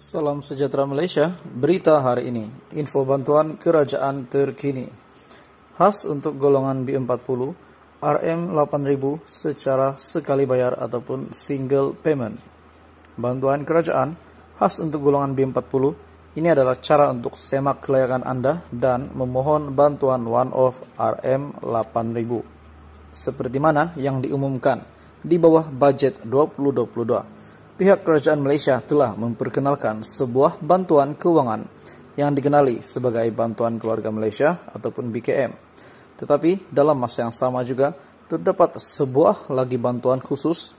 Salam sejahtera Malaysia, berita hari ini, info bantuan kerajaan terkini. Khas untuk golongan B40, RM8000 secara sekali bayar ataupun single payment. Bantuan kerajaan khas untuk golongan B40 ini adalah cara untuk semak kelayakan Anda dan memohon bantuan one off RM8000. Seperti mana yang diumumkan di bawah budget 2022 pihak kerajaan Malaysia telah memperkenalkan sebuah bantuan keuangan yang dikenali sebagai Bantuan Keluarga Malaysia ataupun BKM. Tetapi dalam masa yang sama juga terdapat sebuah lagi bantuan khusus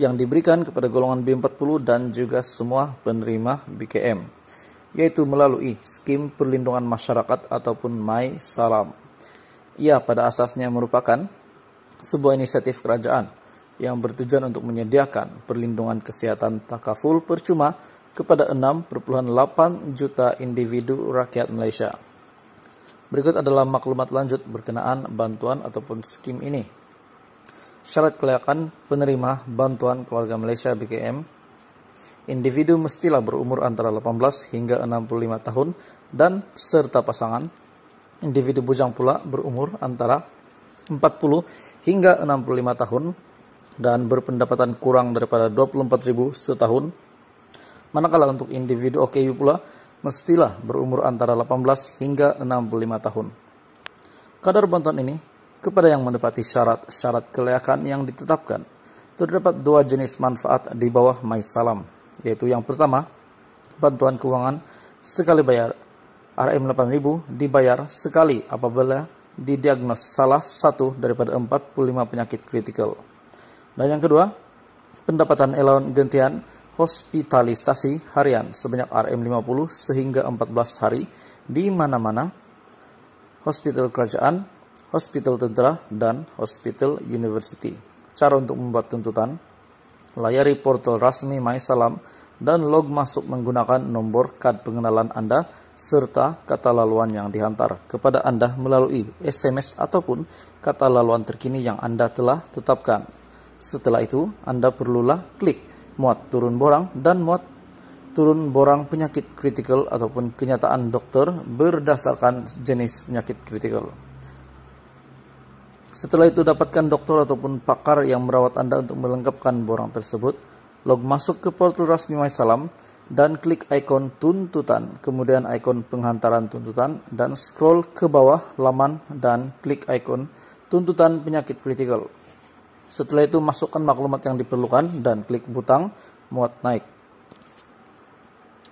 yang diberikan kepada golongan B40 dan juga semua penerima BKM, yaitu melalui Skim Perlindungan Masyarakat ataupun My Salam. Ia pada asasnya merupakan sebuah inisiatif kerajaan yang bertujuan untuk menyediakan perlindungan kesehatan takaful percuma kepada 6,8 juta individu rakyat Malaysia. Berikut adalah maklumat lanjut berkenaan bantuan ataupun skim ini. Syarat kelayakan penerima bantuan keluarga Malaysia BKM Individu mestilah berumur antara 18 hingga 65 tahun dan serta pasangan. Individu bujang pula berumur antara 40 hingga 65 tahun dan berpendapatan kurang daripada 24.000 setahun. Manakala untuk individu OKU pula mestilah berumur antara 18 hingga 65 tahun. Kadar bantuan ini kepada yang mendapati syarat-syarat kelayakan yang ditetapkan. Terdapat dua jenis manfaat di bawah MySalam, yaitu yang pertama, bantuan keuangan sekali bayar RM 8000 dibayar sekali apabila didiagnos salah satu daripada 45 penyakit kritikal. Dan yang kedua, pendapatan elaun gentian hospitalisasi harian sebanyak RM50 sehingga 14 hari di mana-mana hospital kerajaan, hospital tentera, dan hospital university. Cara untuk membuat tuntutan, layari portal rasmi MySalam dan log masuk menggunakan nomor kad pengenalan Anda serta kata laluan yang dihantar kepada Anda melalui SMS ataupun kata laluan terkini yang Anda telah tetapkan. Setelah itu, Anda perlulah klik muat turun borang dan muat turun borang penyakit kritikal ataupun kenyataan dokter berdasarkan jenis penyakit kritikal. Setelah itu dapatkan dokter ataupun pakar yang merawat Anda untuk melengkapkan borang tersebut. Log masuk ke portal rasmi MySalam dan klik ikon tuntutan, kemudian ikon penghantaran tuntutan dan scroll ke bawah laman dan klik ikon tuntutan penyakit kritikal. Setelah itu masukkan maklumat yang diperlukan dan klik butang muat naik.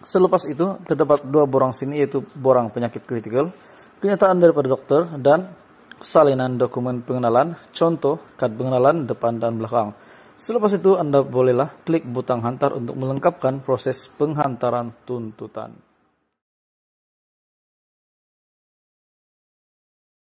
Selepas itu terdapat dua borang sini yaitu borang penyakit kritikal, kenyataan daripada dokter dan salinan dokumen pengenalan, contoh kad pengenalan depan dan belakang. Selepas itu Anda bolehlah klik butang hantar untuk melengkapkan proses penghantaran tuntutan.